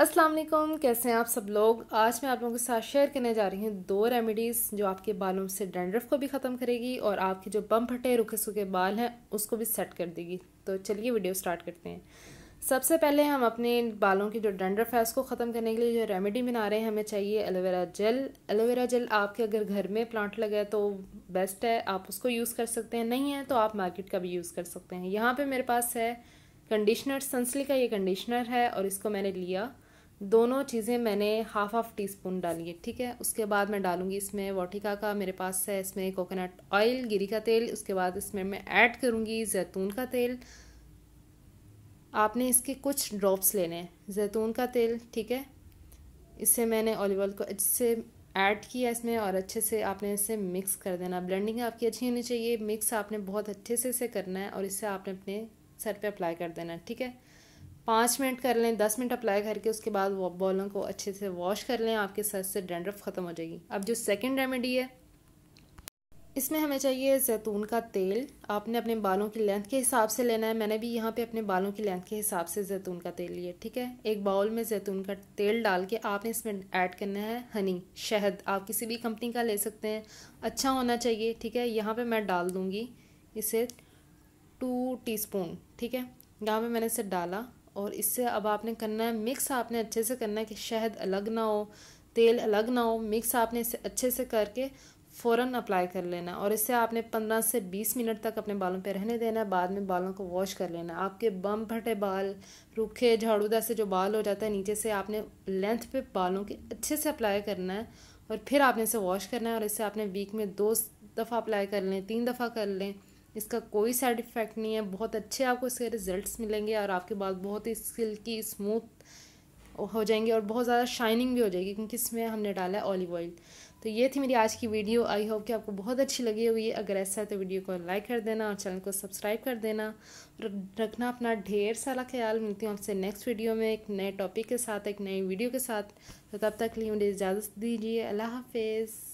अस्सलाम वालेकुम कैसे हैं आप सब लोग आज मैं आप लोगों के साथ शेयर करने जा रही हूँ दो रेमेडीज़ जो आपके बालों से डेंड्रफ को भी ख़त्म करेगी और आपके जो बम फटे रुखे सूखे बाल हैं उसको भी सेट कर देगी तो चलिए वीडियो स्टार्ट करते हैं सबसे पहले हम अपने बालों की जो डेंड्रफ है उसको ख़त्म करने के लिए जो रेमेडी बना रहे हैं हमें चाहिए एलोवेरा जेल एलोवेरा जेल आपके अगर घर में प्लांट लगा है तो बेस्ट है आप उसको यूज़ कर सकते हैं नहीं है तो आप मार्केट का भी यूज़ कर सकते हैं यहाँ पर मेरे पास है कंडीशनर सनसली का ये कंडीशनर है और इसको मैंने लिया दोनों चीज़ें मैंने हाफ हाफ टी स्पून डाली है ठीक है उसके बाद मैं डालूँगी इसमें वोटिका का मेरे पास है इसमें कोकोनट ऑयल गिरी का तेल उसके बाद इसमें मैं ऐड करूँगी जैतून का तेल आपने इसके कुछ ड्रॉप्स लेने हैं जैतून का तेल ठीक है इससे मैंने ऑलिव ऑयल को इससे ऐड किया इसमें और अच्छे से आपने इसे मिक्स कर देना ब्लेंडिंग आपकी अच्छी होनी चाहिए मिक्स आपने बहुत अच्छे से इसे करना है और इसे आपने अपने सर पर अप्लाई कर देना ठीक है पाँच मिनट कर लें दस मिनट अप्लाई करके उसके बाद बॉलों को अच्छे से वॉश कर लें आपके सर से डेंड्रफ ख़त्म हो जाएगी अब जो सेकेंड रेमेडी है इसमें हमें चाहिए जैतून का तेल आपने अपने बालों की लेंथ के हिसाब से लेना है मैंने भी यहाँ पे अपने बालों की लेंथ के हिसाब से जैतून का तेल लिया ठीक है एक बाउल में जैतून का तेल डाल के आपने इसमें ऐड करना है हनी शहद आप किसी भी कंपनी का ले सकते हैं अच्छा होना चाहिए ठीक है यहाँ पे मैं डाल दूँगी इसे टू टी ठीक है यहाँ पर मैंने इसे डाला और इससे अब आपने करना है मिक्स आपने अच्छे से करना है कि शहद अलग ना हो तेल अलग ना हो मिक्स आपने इसे अच्छे से करके फ़ौर अप्लाई कर लेना और इससे आपने पंद्रह से बीस मिनट तक अपने बालों पर रहने देना है बाद में बालों को वॉश कर लेना आपके बम फटे बाल रूखे झाड़ूदा से जो बाल हो जाता है नीचे से आपने लेंथ पे बालों के अच्छे से अप्लाई करना है और फिर आपने इसे वॉश करना है और इसे आपने वीक में दो दफ़ा अप्लाई कर लें तीन दफ़ा कर लें इसका कोई साइड इफ़ेक्ट नहीं है बहुत अच्छे आपको इसके रिजल्ट्स मिलेंगे और आपके बाल बहुत ही सिल्की स्मूथ हो जाएंगे और बहुत ज़्यादा शाइनिंग भी हो जाएगी क्योंकि इसमें हमने डाला है ऑलिव ऑयल तो ये थी मेरी आज की वीडियो आई होप कि आपको बहुत अच्छी लगी होगी अगर ऐसा है तो वीडियो को लाइक कर देना और चैनल को सब्सक्राइब कर देना रखना अपना ढेर सारा ख्याल मिलती हूँ आपसे नेक्स्ट वीडियो में एक नए टॉपिक के साथ एक नई वीडियो के साथ तो तब तक लिए मुझे इजाज़त दीजिए अल्लाह हाफिज़